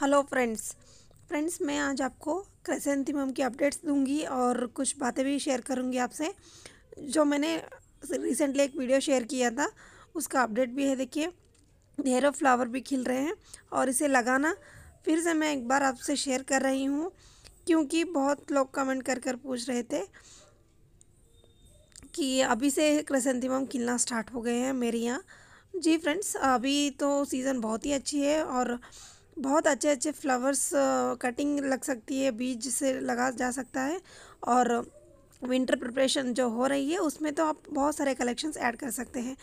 hello friends friends मैं आज आपको क्रेसेंथिमम की अपडेट्स दूंगी और कुछ बातें भी शेयर करूंगी आपसे जो मैंने रिसेंटली एक वीडियो शेयर किया था उसका अपडेट भी है देखिए ढेरों फ्लावर भी खिल रहे हैं और इसे लगाना फिर से मैं एक बार आपसे शेयर कर रही हूँ क्योंकि बहुत लोग कमेंट कर कर पूछ रहे थे कि अभी से क्रेसेंथिमम खिलना स्टार्ट हो गए हैं मेरे यहाँ जी फ्रेंड्स अभी तो सीज़न बहुत ही अच्छी है और बहुत अच्छे अच्छे फ्लावर्स कटिंग लग सकती है बीज से लगा जा सकता है और विंटर प्रिपरेशन जो हो रही है उसमें तो आप बहुत सारे कलेक्शंस ऐड कर सकते हैं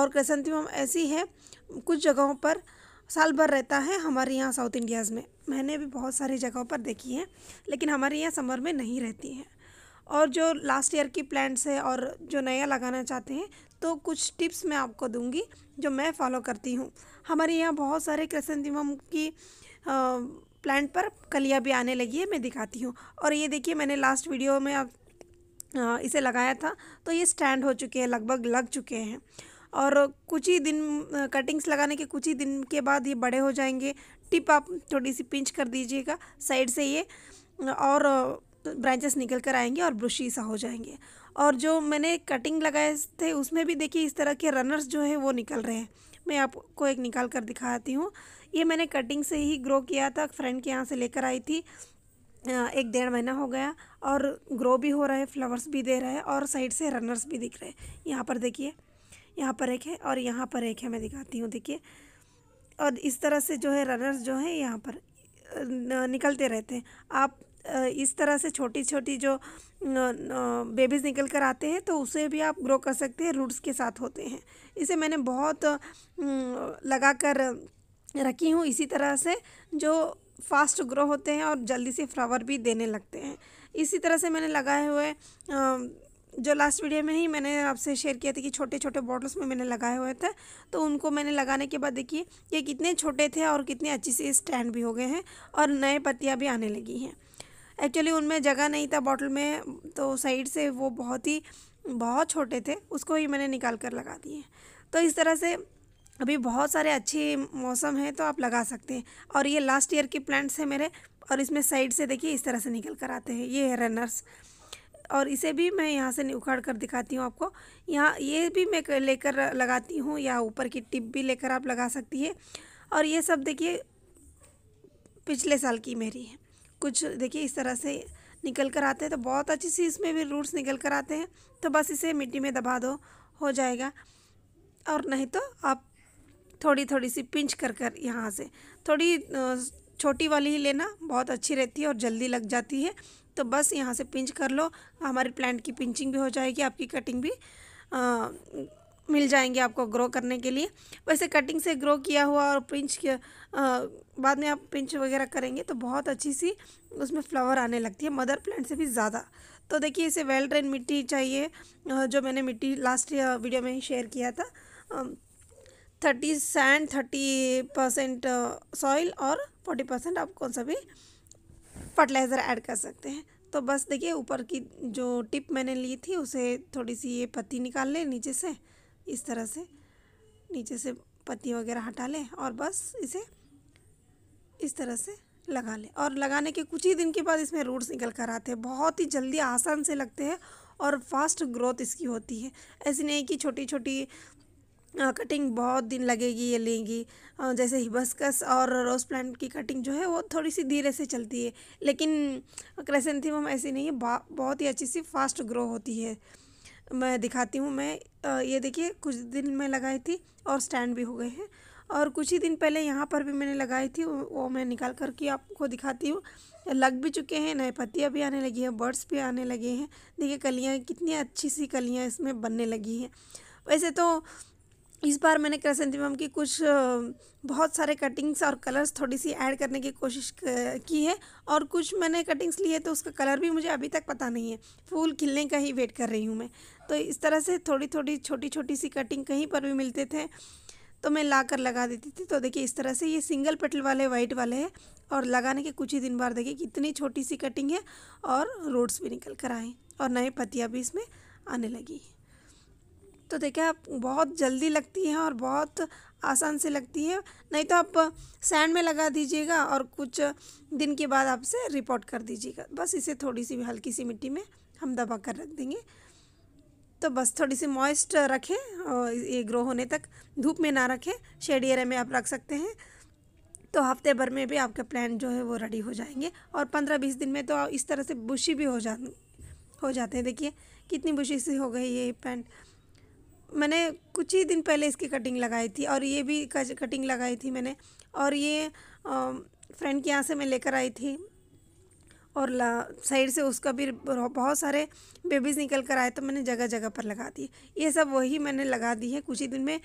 और क्रेसेंथिमम ऐसी है कुछ जगहों पर साल भर रहता है हमारे यहाँ साउथ इंडियाज़ में मैंने भी बहुत सारी जगहों पर देखी है लेकिन हमारे यहाँ समर में नहीं रहती हैं और जो लास्ट ईयर की प्लांट्स है और जो नया लगाना चाहते हैं तो कुछ टिप्स मैं आपको दूंगी जो मैं फॉलो करती हूँ हमारे यहाँ बहुत सारे क्रेसेंथिमम की प्लांट पर कलियाँ भी आने लगी है मैं दिखाती हूँ और ये देखिए मैंने लास्ट वीडियो में आप इसे लगाया था तो ये स्टैंड हो चुके हैं लगभग लग चुके हैं और कुछ ही दिन कटिंग्स लगाने के कुछ ही दिन के बाद ये बड़े हो जाएंगे टिप आप थोड़ी सी पिंच कर दीजिएगा साइड से ये और ब्रांचेस निकल कर आएंगे और ब्रुशी सा हो जाएंगे और जो मैंने कटिंग लगाए थे उसमें भी देखिए इस तरह के रनर्स जो है वो निकल रहे हैं मैं आपको एक निकाल कर दिखाती हूँ ये मैंने कटिंग से ही ग्रो किया था फ्रेंड के यहाँ से लेकर आई थी एक डेढ़ महीना हो गया और ग्रो भी हो रहा है फ्लावर्स भी दे रहा है और साइड से रनर्स भी दिख रहे हैं यहाँ पर देखिए यहाँ पर एक है और यहाँ पर एक है मैं दिखाती हूँ देखिए और इस तरह से जो है रनर्स जो है यहाँ पर निकलते रहते हैं आप इस तरह से छोटी छोटी जो बेबीज़ निकल कर आते हैं तो उसे भी आप ग्रो कर सकते हैं रूट्स के साथ होते हैं इसे मैंने बहुत लगा कर रखी हूँ इसी तरह से जो फास्ट ग्रो होते हैं और जल्दी से फ्लावर भी देने लगते हैं इसी तरह से मैंने लगाए हुए जो लास्ट वीडियो में ही मैंने आपसे शेयर किया था कि छोटे छोटे बॉटल्स में मैंने लगाए हुए थे तो उनको मैंने लगाने के बाद देखिए ये कितने छोटे थे और कितने अच्छे से स्टैंड भी हो गए हैं और नए पत्तियाँ भी आने लगी हैं एक्चुअली उनमें जगह नहीं था बॉटल में तो साइड से वो बहुत ही बहुत छोटे थे उसको ही मैंने निकाल कर लगा दिए तो इस तरह से अभी बहुत सारे अच्छे मौसम हैं तो आप लगा सकते हैं और ये लास्ट ईयर के प्लांट्स हैं मेरे और इसमें साइड से देखिए इस तरह से निकल कर आते हैं ये है रनर्स और इसे भी मैं यहाँ से उखाड़ कर दिखाती हूँ आपको यहाँ ये भी मैं लेकर लगाती हूँ या ऊपर की टिप भी लेकर आप लगा सकती है और ये सब देखिए पिछले साल की मेरी है कुछ देखिए इस तरह से निकल कर आते हैं तो बहुत अच्छी सी इसमें भी रूट्स निकल कर आते हैं तो बस इसे मिट्टी में दबा दो हो जाएगा और नहीं तो आप थोड़ी थोड़ी सी पिंच कर कर यहाँ से थोड़ी छोटी वाली ही लेना बहुत अच्छी रहती है और जल्दी लग जाती है तो बस यहाँ से पिंच कर लो हमारे प्लांट की पिंचिंग भी हो जाएगी आपकी कटिंग भी आ, मिल जाएंगे आपको ग्रो करने के लिए वैसे कटिंग से ग्रो किया हुआ और पिंच किया बाद में आप पिंच वगैरह करेंगे तो बहुत अच्छी सी उसमें फ्लावर आने लगती है मदर प्लांट से भी ज़्यादा तो देखिए इसे वेल ड्रेन मिट्टी चाहिए जो मैंने मिट्टी लास्ट वीडियो में शेयर किया था thirty sand thirty percent soil और फोर्टी परसेंट आप कौन सा भी फर्टिलाइज़र ऐड कर सकते हैं तो बस देखिए ऊपर की जो टिप मैंने ली थी उसे थोड़ी सी ये पत्ती निकाल लें नीचे से इस तरह से नीचे से पत्ती वगैरह हटा लें और बस इसे इस तरह से लगा लें और लगाने के कुछ ही दिन के बाद इसमें रूट्स निकल कर आते हैं बहुत ही जल्दी आसान से लगते हैं और फास्ट ग्रोथ इसकी होती है ऐसी नहीं कि छोटी छोटी कटिंग बहुत दिन लगेगी ये लेंगी जैसे हिबस्कस और रोज़ प्लांट की कटिंग जो है वो थोड़ी सी धीरे से चलती है लेकिन क्रेसेंथिमम ऐसी नहीं है बहुत ही अच्छी सी फास्ट ग्रो होती है मैं दिखाती हूँ मैं ये देखिए कुछ दिन मैं लगाई थी और स्टैंड भी हो गए हैं और कुछ ही दिन पहले यहाँ पर भी मैंने लगाई थी वो मैं निकाल करके आपको दिखाती हूँ लग भी चुके हैं नए पत्तियाँ भी आने लगी हैं बर्ड्स भी आने लगे हैं देखिए कलियाँ कितनी अच्छी सी कलियाँ इसमें बनने लगी हैं वैसे तो इस बार मैंने क्रेसेंथिमम की कुछ बहुत सारे कटिंग्स और कलर्स थोड़ी सी ऐड करने की कोशिश की है और कुछ मैंने कटिंग्स लिए तो उसका कलर भी मुझे अभी तक पता नहीं है फूल खिलने का ही वेट कर रही हूँ मैं तो इस तरह से थोड़ी थोड़ी छोटी छोटी सी कटिंग कहीं पर भी मिलते थे तो मैं ला कर लगा देती थी तो देखिए इस तरह से ये सिंगल पेटल वाले वाइट वाले हैं और लगाने के कुछ ही दिन बाद देखिए कितनी छोटी सी कटिंग है और रोड्स भी निकल कर आए और नए पतियाँ भी इसमें आने लगी तो देखिए आप बहुत जल्दी लगती हैं और बहुत आसान से लगती है नहीं तो आप सैंड में लगा दीजिएगा और कुछ दिन के बाद आपसे रिपोर्ट कर दीजिएगा बस इसे थोड़ी सी हल्की सी मिट्टी में हम दबा कर रख देंगे तो बस थोड़ी सी मॉइस्ट रखें और ये ग्रो होने तक धूप में ना रखें शेड एरिया में आप रख सकते हैं तो हफ्ते भर में भी आपके प्लान जो है वो रेडी हो जाएंगे और पंद्रह बीस दिन में तो इस तरह से बुशी भी हो जा हो जाते हैं देखिए कितनी बुशी सी हो गई ये पैंट मैंने कुछ ही दिन पहले इसकी कटिंग लगाई थी और ये भी कटिंग लगाई थी मैंने और ये फ्रेंड के यहाँ से मैं लेकर आई थी और साइड से उसका भी बहुत सारे बेबीज़ निकल कर आए तो मैंने जगह जगह पर लगा दी ये सब वही मैंने लगा दी है कुछ ही दिन में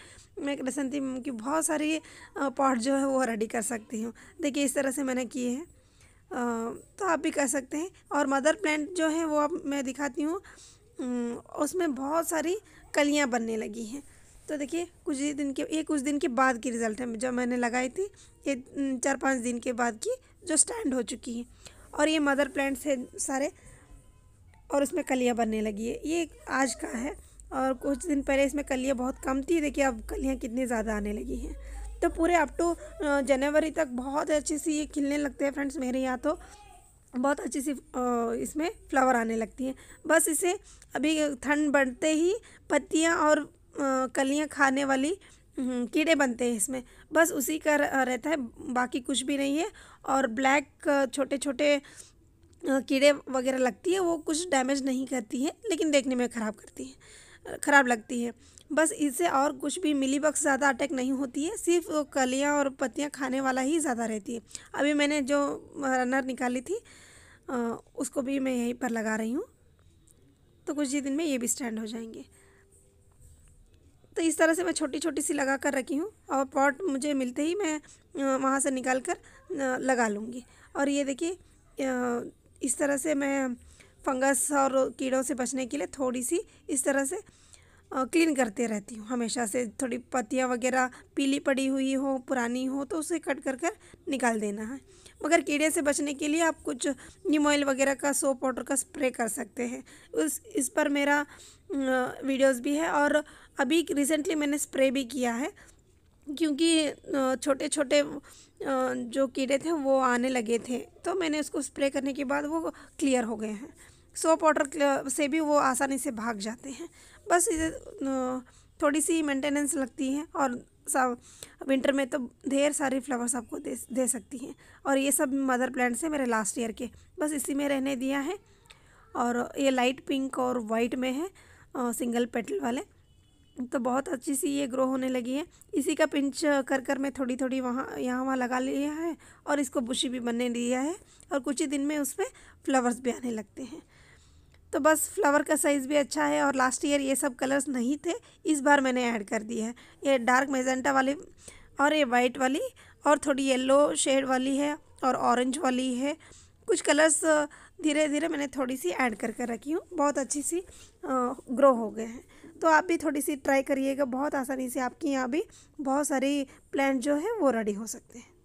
मैं क्रेसेंटी की बहुत सारी पॉट जो है वो रेडी कर सकती हूँ देखिए इस तरह से मैंने किए हैं तो आप भी कर सकते हैं और मदर प्लांट जो है वो अब मैं दिखाती हूँ हम्म, उसमें बहुत सारी कलियाँ बनने लगी हैं तो देखिए कुछ ही दिन के ये कुछ दिन के बाद की रिज़ल्ट है जब मैंने लगाई थी ये हम्म, चार पाँच दिन के बाद की जो स्टैंड हो चुकी है और ये मदर प्लांट्स है सारे और उसमें कलियाँ बनने लगी है ये आज का है और कुछ दिन पहले इसमें कलियाँ बहुत कम थी देखिए अब कलियाँ कितनी ज़्यादा आने लगी हैं तो पूरे अप टू जनवरी तक बहुत अच्छे से ये खिलने लगते हैं फ्रेंड्स मेरे यहाँ तो बहुत अच्छी सी इसमें फ्लावर आने लगती हैं बस इसे अभी ठंड बढ़ते ही पत्तियाँ और कलियाँ खाने वाली हम्म, कीड़े बनते हैं इसमें बस उसी का रहता है बाकी कुछ भी नहीं है और ब्लैक छोटे छोटे कीड़े वगैरह लगती है वो कुछ डैमेज नहीं करती है लेकिन देखने में ख़राब करती है ख़राब लगती है बस इससे और कुछ भी मिली बक्स ज़्यादा अटैक नहीं होती है सिर्फ कलियाँ और पत्तियाँ खाने वाला ही ज़्यादा रहती है अभी मैंने जो रनर निकाली थी उसको भी मैं यहीं पर लगा रही हूँ तो कुछ ही दिन में ये भी स्टैंड हो जाएंगे तो इस तरह से मैं छोटी छोटी सी लगा कर रखी हूँ और पॉट मुझे मिलते ही मैं वहाँ से निकाल कर लगा लूँगी और ये देखिए इस तरह से मैं फंगस और कीड़ों से बचने के लिए थोड़ी सी इस तरह से क्लीन करते रहती हूँ हमेशा से थोड़ी पत्तियाँ वगैरह पीली पड़ी हुई हो पुरानी हो तो उसे कट कर कर निकाल देना है मगर कीड़े से बचने के लिए आप कुछ नीम ऑयल वगैरह का सोप पाउडर का स्प्रे कर सकते हैं उस इस पर मेरा वीडियोस भी है और अभी रिसेंटली मैंने स्प्रे भी किया है क्योंकि छोटे छोटे जो कीड़े थे वो आने लगे थे तो मैंने उसको स्प्रे करने के बाद वो क्लियर हो गए हैं सोप वाटर से भी वो आसानी से भाग जाते हैं बस थोड़ी सी मेंटेनेंस लगती है और विंटर में तो ढेर सारे फ्लावर्स आपको दे दे सकती हैं और ये सब मदर प्लांट्स हैं मेरे लास्ट ईयर के बस इसी में रहने दिया है और ये लाइट पिंक और वाइट में है सिंगल पेटल वाले तो बहुत अच्छी सी ये ग्रो होने लगी है इसी का पिंच कर कर मैं थोड़ी थोड़ी वहाँ यहाँ वहाँ लगा लिया है और इसको बुशी भी बनने दिया है और कुछ ही दिन में उस पर फ्लावर्स भी आने लगते हैं तो बस फ्लावर का साइज़ भी अच्छा है और लास्ट ईयर ये सब कलर्स नहीं थे इस बार मैंने ऐड कर दिया है ये डार्क मेजेंटा वाली और ये वाइट वाली और थोड़ी येलो शेड वाली है और ऑरेंज वाली है कुछ कलर्स धीरे धीरे मैंने थोड़ी सी ऐड करके रखी हूँ बहुत अच्छी सी ग्रो हो गए हैं तो आप भी थोड़ी सी ट्राई करिएगा बहुत आसानी से आपकी यहाँ भी बहुत सारी प्लांट जो है वो रेडी हो सकते हैं